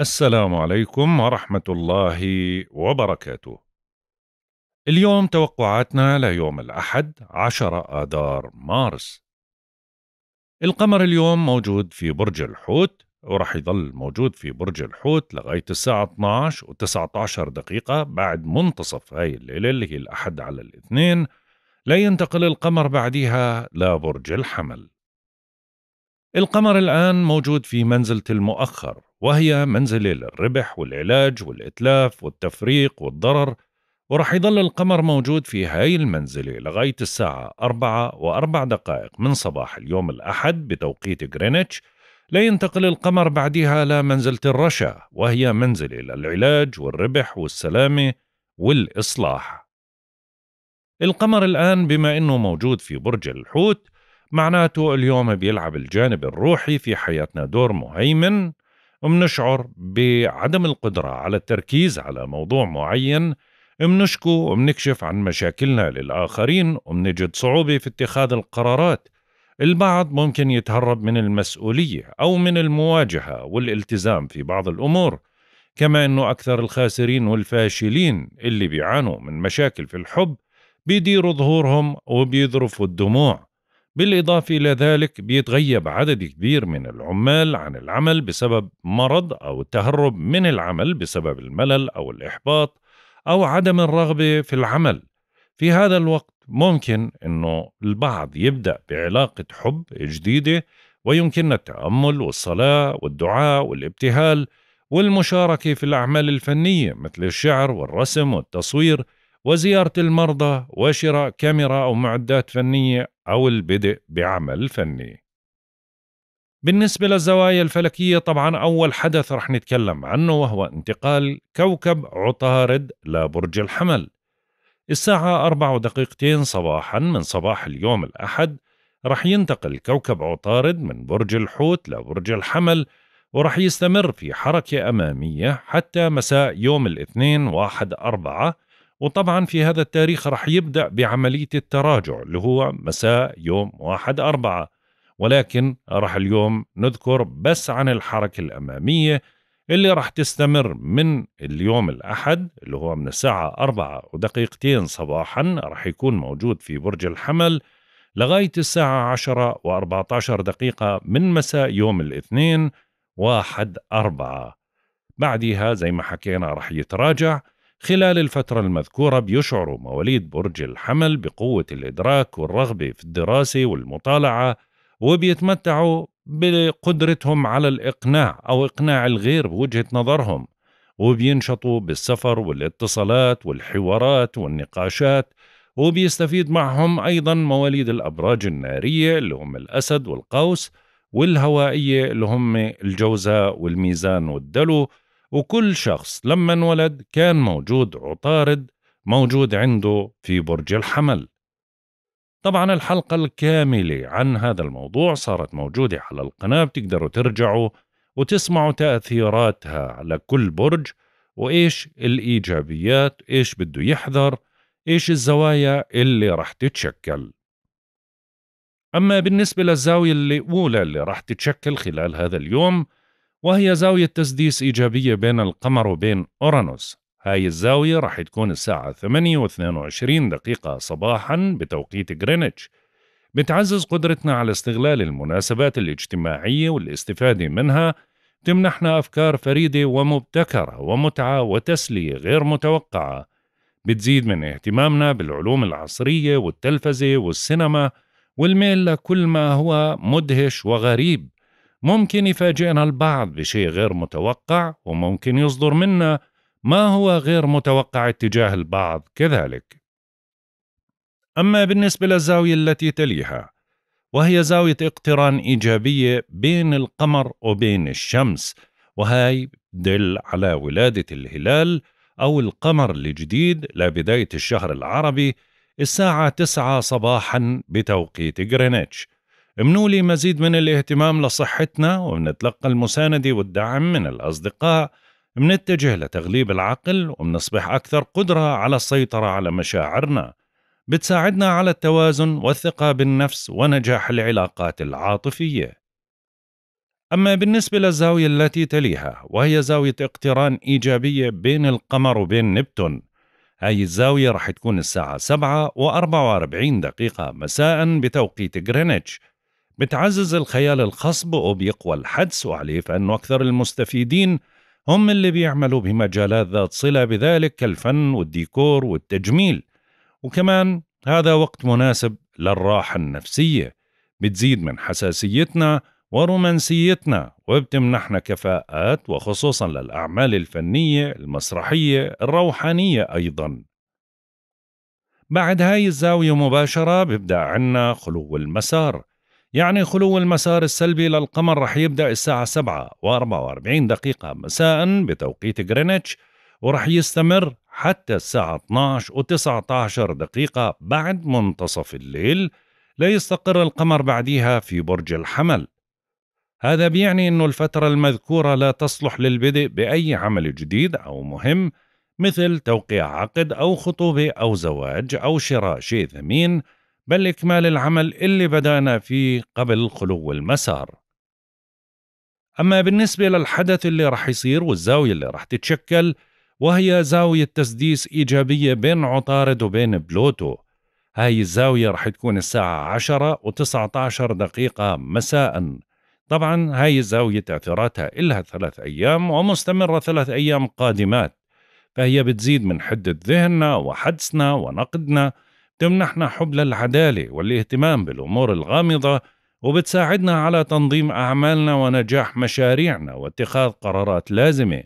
السلام عليكم ورحمة الله وبركاته. اليوم توقعاتنا ليوم الأحد 10 آذار مارس. القمر اليوم موجود في برج الحوت ورح يضل موجود في برج الحوت لغاية الساعة 12 و19 دقيقة بعد منتصف هاي الليلة اللي هي الأحد على الاثنين لا ينتقل القمر بعدها لبرج الحمل. القمر الآن موجود في منزلة المؤخر وهي منزلة للربح والعلاج والإتلاف والتفريق والضرر ورح يضل القمر موجود في هاي المنزلة لغاية الساعة أربعة وأربع دقائق من صباح اليوم الأحد بتوقيت غرينتش لينتقل القمر بعدها لمنزلة الرشا وهي منزلة للعلاج والربح والسلامة والإصلاح القمر الآن بما أنه موجود في برج الحوت معناته اليوم بيلعب الجانب الروحي في حياتنا دور مهيمن منشعر بعدم القدرة على التركيز على موضوع معين منشكو ومنكشف عن مشاكلنا للآخرين ومنجد صعوبة في اتخاذ القرارات البعض ممكن يتهرب من المسؤولية أو من المواجهة والالتزام في بعض الأمور كما أنه أكثر الخاسرين والفاشلين اللي بيعانوا من مشاكل في الحب بيديروا ظهورهم وبيذرفوا الدموع بالإضافة إلى ذلك بيتغيب عدد كبير من العمال عن العمل بسبب مرض أو التهرب من العمل بسبب الملل أو الإحباط أو عدم الرغبة في العمل في هذا الوقت ممكن أنه البعض يبدأ بعلاقة حب جديدة ويمكننا التأمل والصلاة والدعاء والابتهال والمشاركة في الأعمال الفنية مثل الشعر والرسم والتصوير وزيارة المرضى وشراء كاميرا أو معدات فنية أو البدء بعمل فني بالنسبة للزوايا الفلكية طبعا أول حدث رح نتكلم عنه وهو انتقال كوكب عطارد لبرج الحمل الساعة أربع ودقيقتين صباحا من صباح اليوم الأحد رح ينتقل كوكب عطارد من برج الحوت لبرج الحمل ورح يستمر في حركة أمامية حتى مساء يوم الاثنين واحد أربعة وطبعا في هذا التاريخ رح يبدأ بعملية التراجع اللي هو مساء يوم واحد أربعة ولكن رح اليوم نذكر بس عن الحركة الأمامية اللي رح تستمر من اليوم الأحد اللي هو من الساعة أربعة ودقيقتين صباحا رح يكون موجود في برج الحمل لغاية الساعة عشرة وأربعة عشر دقيقة من مساء يوم الاثنين واحد أربعة بعدها زي ما حكينا رح يتراجع خلال الفترة المذكورة بيشعر مواليد برج الحمل بقوة الإدراك والرغبة في الدراسة والمطالعة وبيتمتعوا بقدرتهم على الإقناع أو إقناع الغير بوجهة نظرهم وبينشطوا بالسفر والاتصالات والحوارات والنقاشات وبيستفيد معهم أيضا مواليد الأبراج النارية اللي هم الأسد والقوس والهوائية اللي هم الجوزاء والميزان والدلو وكل شخص لما انولد كان موجود عطارد موجود عنده في برج الحمل طبعا الحلقة الكاملة عن هذا الموضوع صارت موجودة على القناة بتقدروا ترجعوا وتسمعوا تأثيراتها على كل برج وإيش الإيجابيات إيش بده يحذر إيش الزوايا اللي رح تتشكل أما بالنسبة للزاوية الأولى اللي, اللي رح تتشكل خلال هذا اليوم وهي زاوية تسديس إيجابية بين القمر وبين أورانوس هاي الزاوية راح تكون الساعة 8 و 22 دقيقة صباحا بتوقيت غرينتش بتعزز قدرتنا على استغلال المناسبات الاجتماعية والاستفادة منها تمنحنا أفكار فريدة ومبتكرة ومتعة وتسلية غير متوقعة بتزيد من اهتمامنا بالعلوم العصرية والتلفزة والسينما والميل لكل ما هو مدهش وغريب ممكن يفاجئنا البعض بشيء غير متوقع وممكن يصدر منا ما هو غير متوقع اتجاه البعض كذلك أما بالنسبة للزاوية التي تليها وهي زاوية اقتران إيجابية بين القمر وبين الشمس وهي دل على ولادة الهلال أو القمر الجديد لبداية الشهر العربي الساعة 9 صباحا بتوقيت غرينتش منولي مزيد من الاهتمام لصحتنا ومنتلقى المساندة والدعم من الأصدقاء منتجه لتغليب العقل ومنصبح أكثر قدرة على السيطرة على مشاعرنا بتساعدنا على التوازن والثقة بالنفس ونجاح العلاقات العاطفية أما بالنسبة للزاوية التي تليها وهي زاوية اقتران إيجابية بين القمر وبين نبتون هاي الزاوية رح تكون الساعة 7 و44 دقيقة مساء بتوقيت غرينتش بتعزز الخيال الخصب وبيقوى الحدس وعليه فإنه أكثر المستفيدين هم اللي بيعملوا بمجالات ذات صلة بذلك كالفن والديكور والتجميل وكمان هذا وقت مناسب للراحة النفسية بتزيد من حساسيتنا ورومانسيتنا وبتمنحنا كفاءات وخصوصا للأعمال الفنية المسرحية الروحانية أيضا بعد هاي الزاوية مباشرة بيبدأ عنا خلو المسار يعني خلو المسار السلبي للقمر رح يبدأ الساعة 7 و44 دقيقة مساء بتوقيت غرينتش ورح يستمر حتى الساعة 12 و19 دقيقة بعد منتصف الليل ليستقر القمر بعديها في برج الحمل هذا بيعني أن الفترة المذكورة لا تصلح للبدء بأي عمل جديد أو مهم مثل توقيع عقد أو خطوبة أو زواج أو شراء شيء ثمين بل إكمال العمل اللي بدأنا فيه قبل خلو المسار أما بالنسبة للحدث اللي رح يصير والزاوية اللي رح تتشكل وهي زاوية تسديس إيجابية بين عطارد وبين بلوتو هاي الزاوية رح تكون الساعة 10 و19 دقيقة مساء طبعا هاي الزاوية تأثيراتها إلها ثلاث أيام ومستمرة ثلاث أيام قادمات فهي بتزيد من حدة ذهننا وحدسنا ونقدنا تمنحنا حب للعداله والاهتمام بالأمور الغامضة وبتساعدنا على تنظيم أعمالنا ونجاح مشاريعنا واتخاذ قرارات لازمة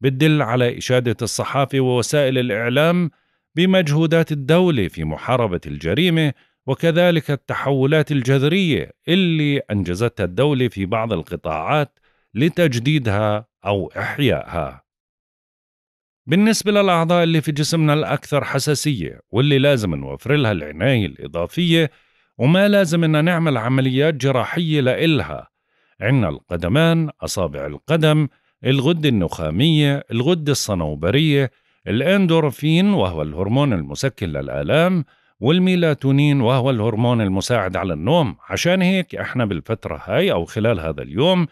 بتدل على إشادة الصحافة ووسائل الإعلام بمجهودات الدولة في محاربة الجريمة وكذلك التحولات الجذرية اللي أنجزتها الدولة في بعض القطاعات لتجديدها أو إحيائها بالنسبة للأعضاء اللي في جسمنا الأكثر حساسية واللي لازم نوفر لها العناية الإضافية وما لازم إن نعمل عمليات جراحية لإلها عنا القدمان، أصابع القدم، الغدة النخامية، الغدة الصنوبرية، الأندورفين وهو الهرمون المسكن للآلام، والميلاتونين وهو الهرمون المساعد على النوم عشان هيك احنا بالفترة هاي أو خلال هذا اليوم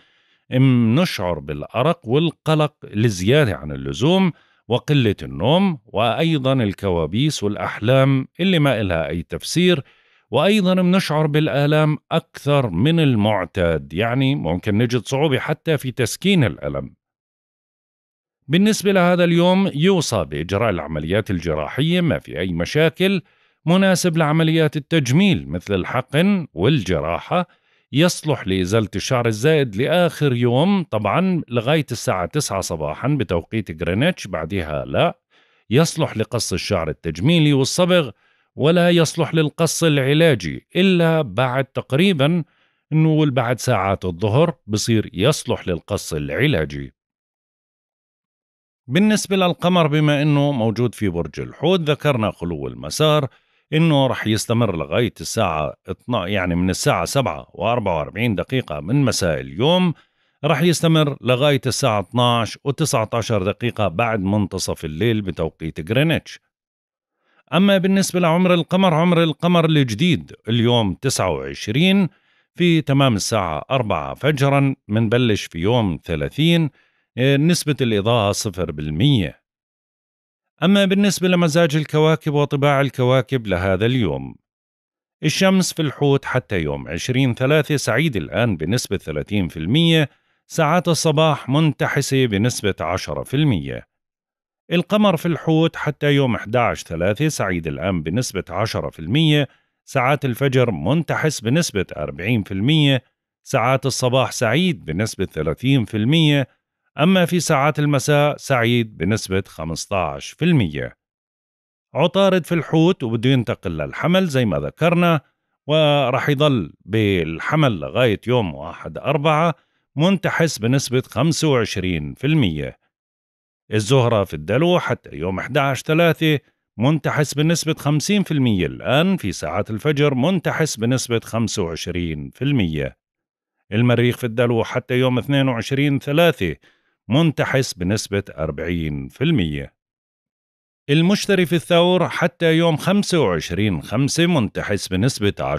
نشعر بالأرق والقلق لزيادة عن اللزوم وقلة النوم وأيضا الكوابيس والأحلام اللي ما إلها أي تفسير وأيضا بنشعر بالآلام أكثر من المعتاد يعني ممكن نجد صعوبة حتى في تسكين الألم بالنسبة لهذا اليوم يوصى بإجراء العمليات الجراحية ما في أي مشاكل مناسب لعمليات التجميل مثل الحقن والجراحة يصلح لإزالة الشعر الزائد لآخر يوم طبعا لغاية الساعة 9 صباحا بتوقيت جرينتش بعدها لا يصلح لقص الشعر التجميلي والصبغ ولا يصلح للقص العلاجي إلا بعد تقريبا نقول بعد ساعات الظهر بصير يصلح للقص العلاجي بالنسبة للقمر بما أنه موجود في برج الحوت ذكرنا خلو المسار انه راح يستمر لغايه الساعه 12 يعني من الساعه 7 و44 دقيقه من مساء اليوم راح يستمر لغايه الساعه 12 و19 دقيقه بعد منتصف الليل بتوقيت جرينتش اما بالنسبه لعمر القمر عمر القمر الجديد اليوم 29 في تمام الساعة 4 فجرا منبلش في يوم 30 آه، نسبة الإضاءة 0% أما بالنسبة لمزاج الكواكب وطباع الكواكب لهذا اليوم الشمس في الحوت حتى يوم 20 ثلاثة سعيد الآن بنسبة 30% ساعات الصباح منتحسة بنسبة 10% القمر في الحوت حتى يوم 11 ثلاثة سعيد الآن بنسبة 10% ساعات الفجر منتحس بنسبة 40% ساعات الصباح سعيد بنسبة 30% أما في ساعات المساء سعيد بنسبة 15% عطارد في الحوت وبده ينتقل للحمل زي ما ذكرنا ورح يضل بالحمل لغاية يوم 1 أربعة منتحس بنسبة 25% الزهرة في الدلو حتى يوم 11 ثلاثة منتحس بنسبة 50% الآن في ساعات الفجر منتحس بنسبة 25% المريخ في الدلو حتى يوم 22 ثلاثة منتحس بنسبة 40% المشتري في الثور حتى يوم 25 5 منتحس بنسبة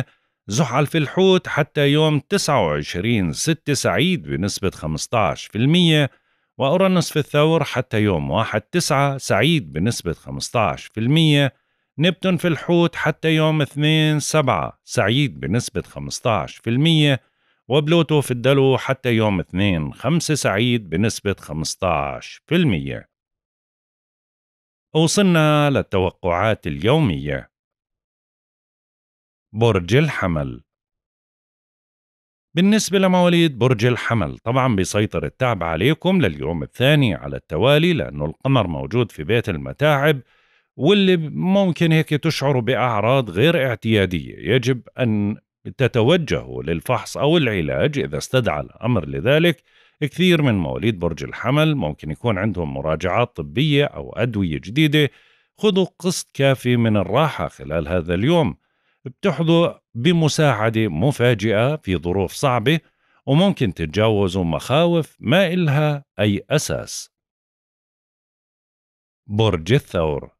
10% زحل في الحوت حتى يوم 29 6 سعيد بنسبة 15% وأورانوس في الثور حتى يوم 1 9 سعيد بنسبة 15% نبتون في الحوت حتى يوم 2 7 سعيد بنسبة وبلوتو في الدلو حتى يوم اثنين خمسة سعيد بنسبة 15% وصلنا للتوقعات اليومية برج الحمل بالنسبة لمواليد برج الحمل طبعا بيسيطر التعب عليكم لليوم الثاني على التوالي لأنه القمر موجود في بيت المتاعب واللي ممكن هيك تشعروا بأعراض غير اعتيادية يجب أن تتوجه للفحص أو العلاج إذا استدعى الأمر لذلك كثير من مواليد برج الحمل ممكن يكون عندهم مراجعات طبية أو أدوية جديدة خذوا قسط كافي من الراحة خلال هذا اليوم بتحظوا بمساعدة مفاجئة في ظروف صعبة وممكن تتجاوزوا مخاوف ما إلها أي أساس برج الثور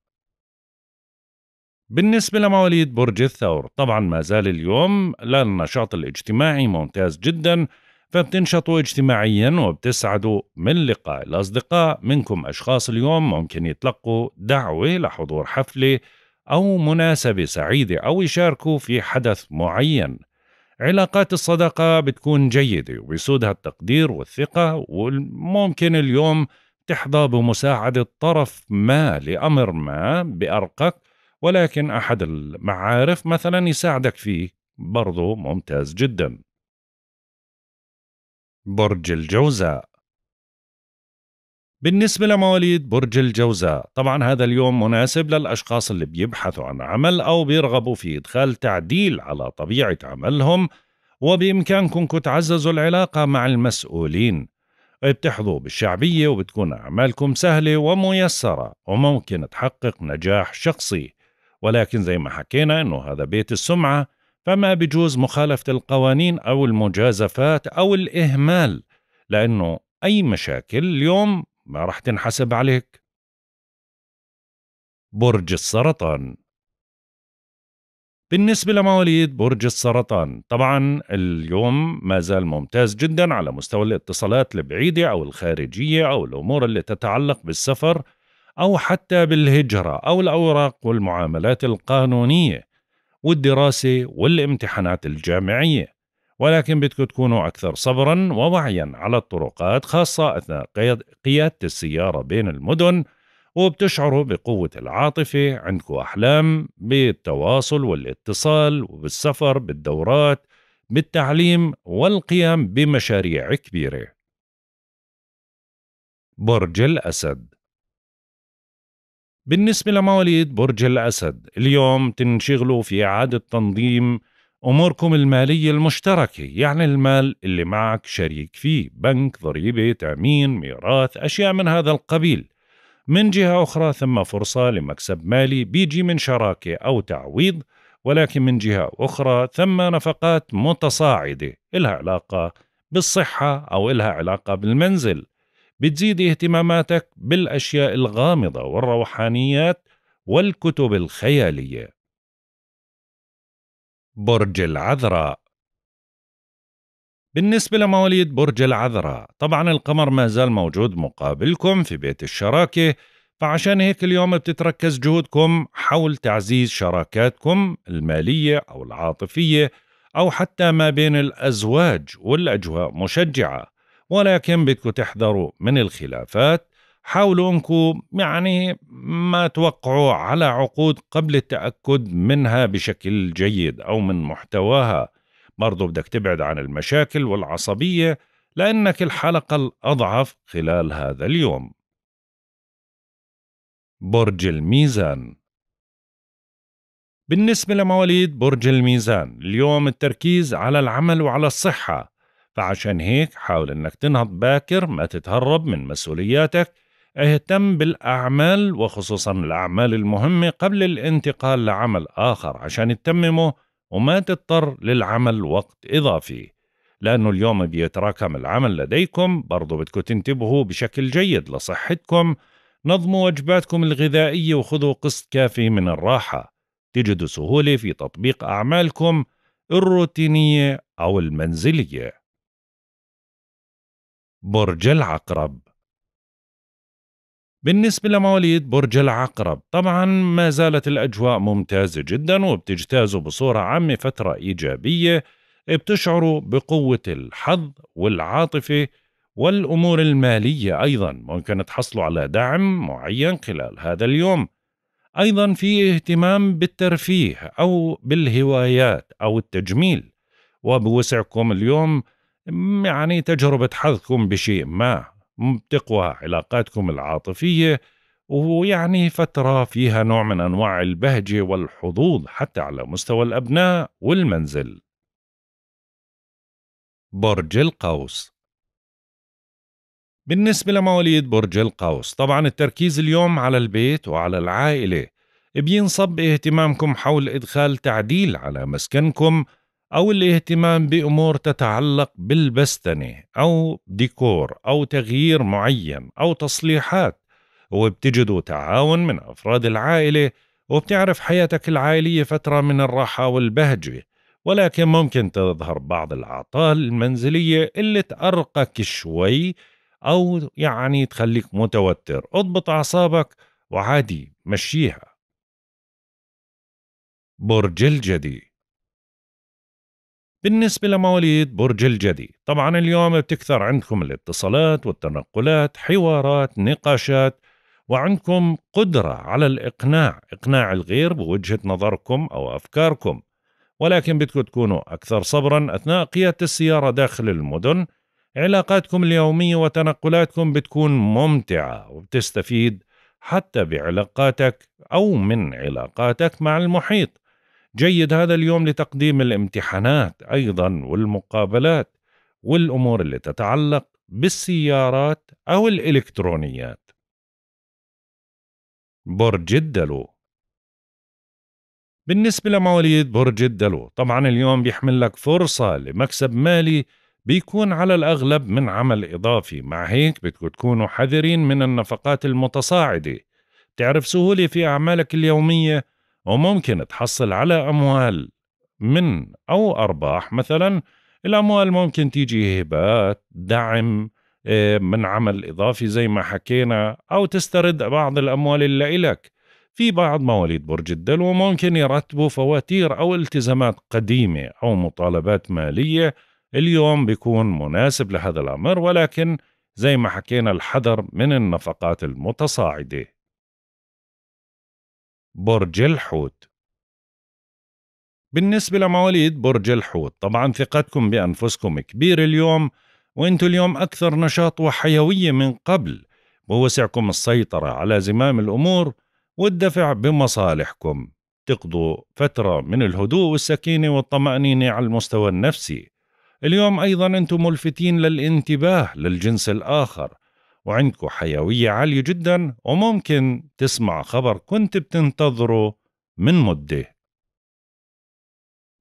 بالنسبة لمواليد برج الثور طبعا ما زال اليوم للنشاط الاجتماعي ممتاز جدا فبتنشطوا اجتماعيا وبتسعدوا من لقاء الأصدقاء منكم أشخاص اليوم ممكن يتلقوا دعوة لحضور حفلة أو مناسبة سعيدة أو يشاركوا في حدث معين علاقات الصداقة بتكون جيدة وبيسودها التقدير والثقة وممكن اليوم تحظى بمساعدة طرف ما لأمر ما بأرقك ولكن أحد المعارف مثلا يساعدك فيه برضو ممتاز جدا برج الجوزاء بالنسبة لمواليد برج الجوزاء طبعا هذا اليوم مناسب للأشخاص اللي بيبحثوا عن عمل أو بيرغبوا في إدخال تعديل على طبيعة عملهم وبإمكانكم تعززوا العلاقة مع المسؤولين بتحظوا بالشعبية وبتكون أعمالكم سهلة وميسرة وممكن تحقق نجاح شخصي ولكن زي ما حكينا انه هذا بيت السمعه فما بجوز مخالفه القوانين او المجازفات او الاهمال لانه اي مشاكل اليوم ما راح تنحسب عليك برج السرطان بالنسبة لمواليد برج السرطان طبعا اليوم ما زال ممتاز جدا على مستوى الاتصالات البعيدة أو الخارجية أو الأمور اللي تتعلق بالسفر أو حتى بالهجرة أو الأوراق والمعاملات القانونية والدراسة والامتحانات الجامعية ولكن بدكم تكونوا أكثر صبرا ووعيا على الطرقات خاصة أثناء قيادة السيارة بين المدن وبتشعروا بقوة العاطفة عندكم أحلام بالتواصل والاتصال وبالسفر بالدورات بالتعليم والقيام بمشاريع كبيرة برج الأسد بالنسبة لمواليد برج الأسد اليوم تنشغلوا في إعادة تنظيم أموركم المالية المشتركة يعني المال اللي معك شريك فيه بنك ضريبة تأمين ميراث أشياء من هذا القبيل من جهة أخرى ثم فرصة لمكسب مالي بيجي من شراكة أو تعويض ولكن من جهة أخرى ثم نفقات متصاعدة إلها علاقة بالصحة أو إلها علاقة بالمنزل بتزيد اهتماماتك بالأشياء الغامضة والروحانيات والكتب الخيالية برج العذراء بالنسبة لمواليد برج العذراء طبعا القمر ما زال موجود مقابلكم في بيت الشراكة فعشان هيك اليوم بتتركز جهودكم حول تعزيز شراكاتكم المالية أو العاطفية أو حتى ما بين الأزواج والأجواء مشجعة ولكن بدكم تحذروا من الخلافات حاولوا انكم يعني ما توقعوا على عقود قبل التأكد منها بشكل جيد أو من محتواها برضو بدك تبعد عن المشاكل والعصبية لأنك الحلقة الأضعف خلال هذا اليوم برج الميزان بالنسبة لمواليد برج الميزان اليوم التركيز على العمل وعلى الصحة فعشان هيك حاول إنك تنهض باكر ما تتهرب من مسؤولياتك اهتم بالأعمال وخصوصا الأعمال المهمة قبل الانتقال لعمل آخر عشان تتممه وما تضطر للعمل وقت إضافي لأنه اليوم بيتراكم العمل لديكم برضو بدكم تنتبهوا بشكل جيد لصحتكم نظموا وجباتكم الغذائية وخذوا قسط كافي من الراحة تجدوا سهولة في تطبيق أعمالكم الروتينية أو المنزلية برج العقرب بالنسبة لمواليد برج العقرب طبعا ما زالت الأجواء ممتازة جدا وبتجتازوا بصورة عامة فترة إيجابية بتشعروا بقوة الحظ والعاطفة والأمور المالية أيضا ممكن تحصلوا على دعم معين خلال هذا اليوم أيضا في اهتمام بالترفيه أو بالهوايات أو التجميل وبوسعكم اليوم يعني تجربة حظكم بشيء ما بتقوى علاقاتكم العاطفية ويعني فترة فيها نوع من أنواع البهجة والحظوظ حتى على مستوى الأبناء والمنزل برج القوس بالنسبة لمواليد برج القوس طبعا التركيز اليوم على البيت وعلى العائلة بينصب اهتمامكم حول إدخال تعديل على مسكنكم أو الاهتمام بأمور تتعلق بالبستنة أو ديكور أو تغيير معين أو تصليحات وبتجدوا تعاون من أفراد العائلة وبتعرف حياتك العائلية فترة من الراحة والبهجة ولكن ممكن تظهر بعض الأعطال المنزلية اللي تأرقك شوي أو يعني تخليك متوتر اضبط أعصابك وعادي مشيها برج الجدي بالنسبة لمواليد برج الجدي طبعا اليوم بتكثر عندكم الاتصالات والتنقلات حوارات نقاشات وعندكم قدرة على الإقناع إقناع الغير بوجهة نظركم أو أفكاركم ولكن بدكم تكونوا أكثر صبرا أثناء قيادة السيارة داخل المدن علاقاتكم اليومية وتنقلاتكم بتكون ممتعة وبتستفيد حتى بعلاقاتك أو من علاقاتك مع المحيط جيد هذا اليوم لتقديم الامتحانات ايضا والمقابلات والامور اللي تتعلق بالسيارات او الالكترونيات برج الدلو بالنسبة لمواليد برج الدلو طبعا اليوم بيحمل لك فرصة لمكسب مالي بيكون على الأغلب من عمل إضافي مع هيك بدكم تكونوا حذرين من النفقات المتصاعدة تعرف سهولة في أعمالك اليومية وممكن تحصل على أموال من أو أرباح مثلا الأموال ممكن تيجي هبات دعم آه، من عمل إضافي زي ما حكينا أو تسترد بعض الأموال اللي إلك في بعض مواليد برج الدلو ممكن يرتبوا فواتير أو التزامات قديمة أو مطالبات مالية اليوم بيكون مناسب لهذا الأمر ولكن زي ما حكينا الحذر من النفقات المتصاعده برج الحوت بالنسبة لمواليد برج الحوت طبعا ثقتكم بأنفسكم كبيرة اليوم وانتم اليوم أكثر نشاط وحيوية من قبل ووسعكم السيطرة على زمام الأمور والدفع بمصالحكم تقضوا فترة من الهدوء والسكينة والطمأنينة على المستوى النفسي اليوم أيضا أنتم ملفتين للانتباه للجنس الآخر وعندكم حيوية عالية جدا وممكن تسمع خبر كنت بتنتظره من مدة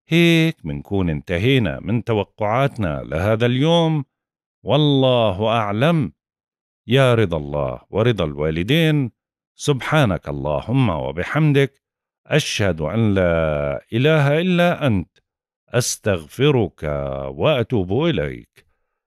هيك منكون انتهينا من توقعاتنا لهذا اليوم والله أعلم يا رضا الله ورضا الوالدين سبحانك اللهم وبحمدك أشهد أن لا إله إلا أنت أستغفرك وأتوب إليك